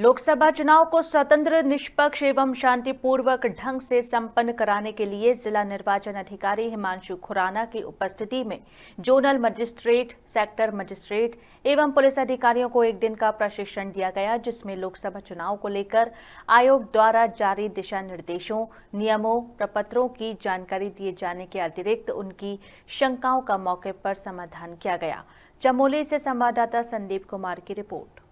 लोकसभा चुनाव को स्वतंत्र निष्पक्ष एवं शांतिपूर्वक ढंग से संपन्न कराने के लिए जिला निर्वाचन अधिकारी हिमांशु खुराना की उपस्थिति में जोनल मजिस्ट्रेट सेक्टर मजिस्ट्रेट एवं पुलिस अधिकारियों को एक दिन का प्रशिक्षण दिया गया जिसमें लोकसभा चुनाव को लेकर आयोग द्वारा जारी दिशा निर्देशों नियमों प्रपत्रों की जानकारी दिए जाने के अतिरिक्त उनकी शंकाओं का मौके पर समाधान किया गया चमोली से संवाददाता संदीप कुमार की रिपोर्ट